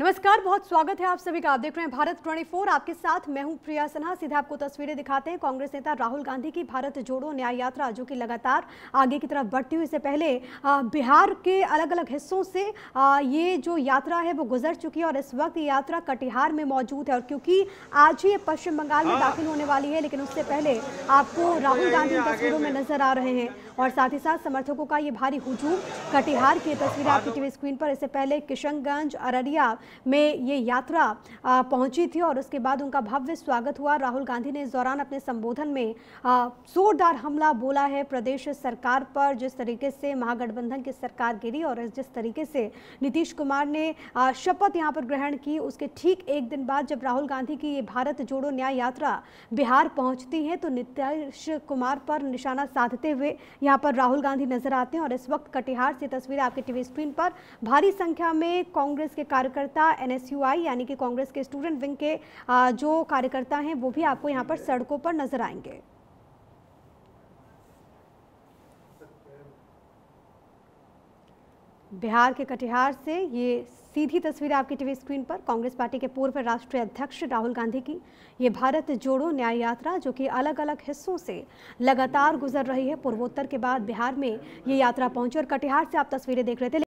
नमस्कार बहुत स्वागत है आप सभी का आप देख रहे हैं भारत 24 आपके साथ मैं हूं प्रिया सिन्हा सीधे आपको तस्वीरें दिखाते हैं कांग्रेस नेता राहुल गांधी की भारत जोड़ो न्याय यात्रा जो कि लगातार आगे की तरफ बढ़ती हुई से पहले बिहार के अलग अलग हिस्सों से ये जो यात्रा है वो गुजर चुकी है और इस वक्त ये यात्रा कटिहार में मौजूद है और क्योंकि आज ही पश्चिम बंगाल में हाँ। दाखिल होने वाली है लेकिन उससे पहले आपको राहुल गांधी तस्वीरों में नजर आ रहे हैं और साथ ही साथ समर्थकों का ये भारी हुजूम कटिहार की तस्वीरें आपकी टीवी स्क्रीन पर इससे पहले किशनगंज अररिया में ये यात्रा पहुंची थी और उसके बाद उनका भव्य स्वागत हुआ राहुल गांधी ने इस दौरान अपने संबोधन में जोरदार हमला बोला है प्रदेश सरकार पर जिस तरीके से महागठबंधन की सरकार गिरी और जिस तरीके से नीतीश कुमार ने शपथ यहाँ पर ग्रहण की उसके ठीक एक दिन बाद जब राहुल गांधी की ये भारत जोड़ो न्याय यात्रा बिहार पहुँचती है तो नीतीश कुमार पर निशाना साधते हुए यहाँ पर राहुल गांधी नजर आते हैं और इस वक्त कटिहार से तस्वीर आपके टीवी स्क्रीन पर भारी संख्या में कांग्रेस के कार्यकर्ता एन यानी कि कांग्रेस के स्टूडेंट विंग के जो कार्यकर्ता हैं वो भी आपको यहाँ पर सड़कों पर नजर आएंगे बिहार के कटिहार से ये सीधी तस्वीर आपकी टीवी स्क्रीन पर कांग्रेस पार्टी के पूर्व राष्ट्रीय अध्यक्ष राहुल गांधी की ये भारत जोड़ो न्याय यात्रा जो कि अलग अलग हिस्सों से लगातार गुजर रही है पूर्वोत्तर के बाद बिहार में ये यात्रा पहुंची और कटिहार से आप तस्वीरें देख रहे थे